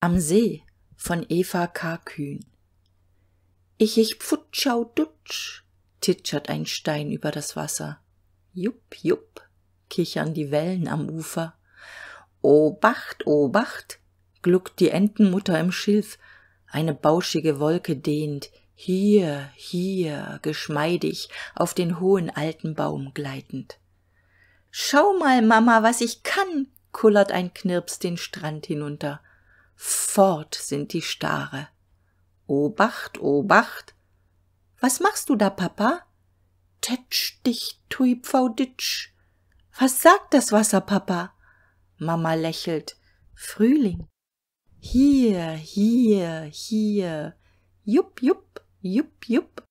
Am See von Eva K. Kühn. Ich, ich, pfutschau, dutsch, titschert ein Stein über das Wasser. Jupp, jupp, kichern die Wellen am Ufer. Obacht, obacht, gluckt die Entenmutter im Schilf, eine bauschige Wolke dehnt, hier, hier, geschmeidig, auf den hohen alten Baum gleitend. Schau mal, Mama, was ich kann, kullert ein Knirps den Strand hinunter. Fort sind die Stare. Obacht, Obacht. Was machst du da, Papa? Tetsch dich, tui pfau ditsch. Was sagt das Wasser, Papa? Mama lächelt. Frühling. Hier, hier, hier. Jupp, jupp, jupp, jupp.